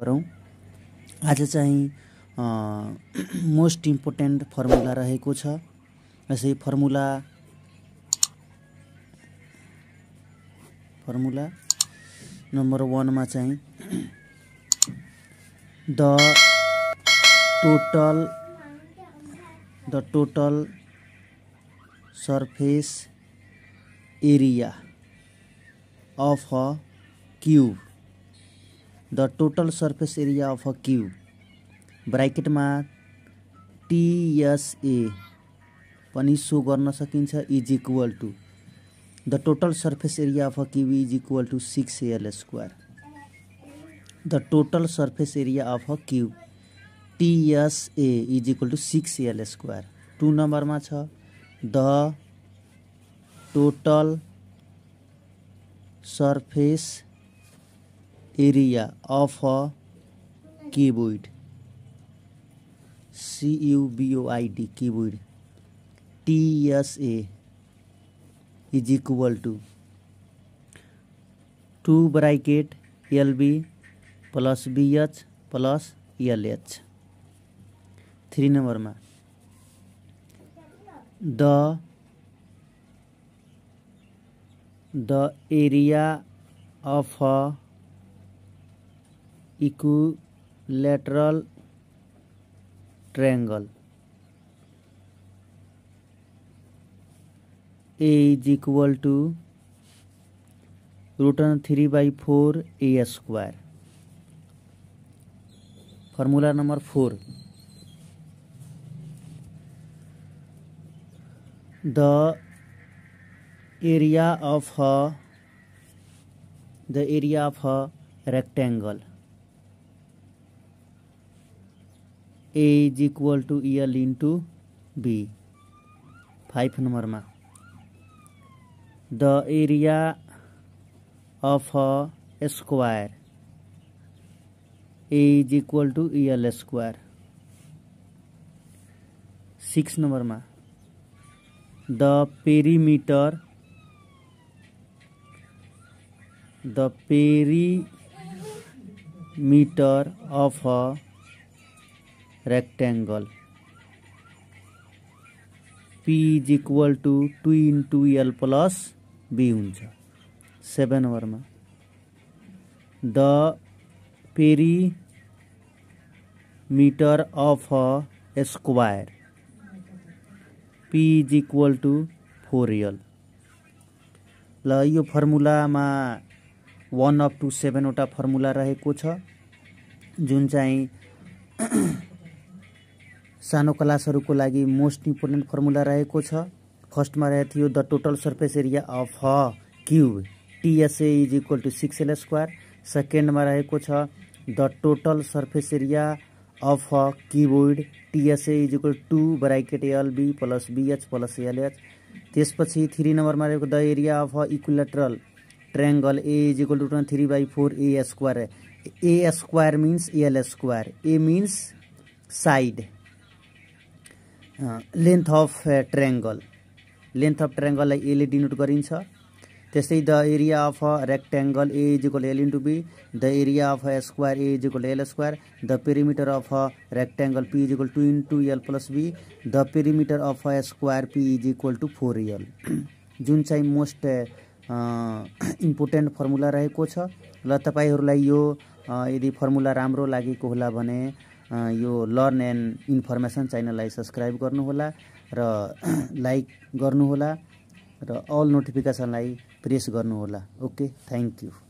गरौँ आज चाहिँ मोस्ट इम्पोर्टेन्ट फर्मुला रहेको छ यसै फर्मुला फर्मुला नम्बर वानमा चाहिँ the total the total surface area of a cube the total surface area of a cube ब्राकेटमा टिएसए पनि सो गर्न सकिन्छ is equal to the total surface area of a cube is equal to six l square the total surface area of a cube TSA is equal to six l square two नम्बरमा छ the total surface area of a cuboid c u b o i d cuboid t s a is equal to 2 bracket l b plus b h plus l h three number में the the area of equilateral triangle A is equal to root three by four a square formula number four the area of the area of of A is equal to into b five number में the area of a square A is equal to l square six number में the perimeter the perimeter of a rectangle P is equal to two into l plus b हुन्छ seven ओभरमा the perimeter of a square P is equal to four l ल यो फर्मुलामा one up to सेभेनवटा formula रहेको छ जुन चाहिँ सानों क्लास को लगी मोस्ट इंपोर्टेन्ट फर्मुला रहेको छ फर्स्टमा रहेको थियो the total surface area of cube TSA is equal to six l square सेकेन्डमा में रहे the total surface area of cuboid TSA is equal to bracket l b plus b h plus l h त्यसपछि three number में रहेको the area of equilateral triangle A is equal to twenty three by four a square a square means l square A means side length of triangle length of ट्रायङ्गललाई एले denote गरिन्छ त्यस्तै the area of a rectangle A is equal l into b the area of square A is equal l square the perimeter of a rectangle P is equal to into l plus b the perimeter of a square P is equal to four l जुन चाहिँ most important formula रहेको छ र तपाईँहरूलाई यो यदि formula राम्रो लागेको होला भने यो लर्न एन्ड इन्फर्मेसन च्यानललाई सब्सक्राइब गर्नुहोला र लाइक गर्नुहोला र अल नोटिफिकेसनलाई प्रेस गर्नुहोला ओके थ्याङ्क यू